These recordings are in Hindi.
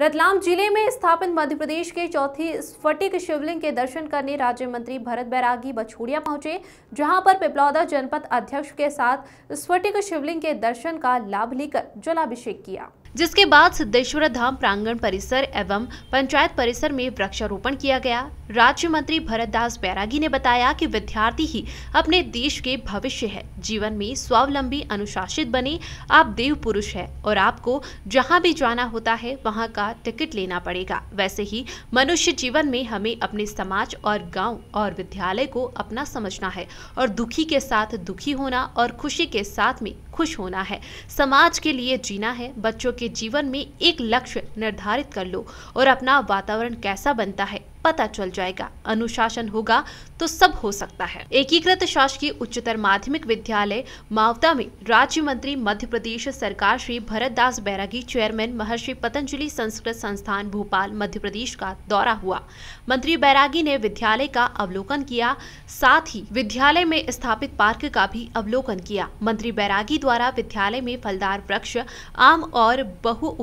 रतलाम जिले में स्थापित मध्य प्रदेश के चौथी स्फटिक शिवलिंग के दर्शन करने राज्य मंत्री भरत बैरागी बछूड़िया पहुंचे जहां पर पिपलौदा जनपद अध्यक्ष के साथ स्फटिक शिवलिंग के दर्शन का लाभ लेकर जलाभिषेक किया जिसके बाद सिद्धेश्वर धाम प्रांगण परिसर एवं पंचायत परिसर में वृक्षारोपण किया गया राज्य मंत्री भरत दास बैरागी ने बताया कि विद्यार्थी ही अपने देश के भविष्य है जीवन में स्वावलंबी अनुशासित बने आप देव पुरुष है और आपको जहाँ भी जाना होता है वहाँ का टिकट लेना पड़ेगा वैसे ही मनुष्य जीवन में हमें अपने समाज और गाँव और विद्यालय को अपना समझना है और दुखी के साथ दुखी होना और खुशी के साथ में खुश होना है समाज के लिए जीना है बच्चों के जीवन में एक लक्ष्य निर्धारित कर लो और अपना वातावरण कैसा बनता है पता चल जाएगा अनुशासन होगा तो सब हो सकता है एकीकृत शासकीय उच्चतर माध्यमिक विद्यालय मावता में राज्य मंत्री मध्य प्रदेश सरकार श्री भरत दास बैरागी चेयरमैन महर्षि पतंजलि संस्कृत संस्थान भोपाल मध्य प्रदेश का दौरा हुआ मंत्री बैरागी ने विद्यालय का अवलोकन किया साथ ही विद्यालय में स्थापित पार्क का भी अवलोकन किया मंत्री बैरागी द्वारा विद्यालय में फलदार वृक्ष आम और बहु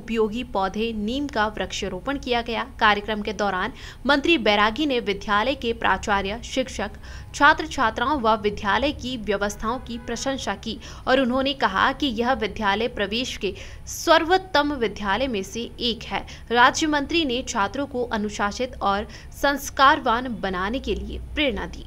पौधे नीम का वृक्षारोपण किया गया कार्यक्रम के दौरान मंत्री मंत्री बैरागी ने विद्यालय के प्राचार्य शिक्षक छात्र छात्राओं व विद्यालय की व्यवस्थाओं की प्रशंसा की और उन्होंने कहा कि यह विद्यालय प्रवेश के सर्वोत्तम विद्यालय में से एक है राज्य मंत्री ने छात्रों को अनुशासित और संस्कारवान बनाने के लिए प्रेरणा दी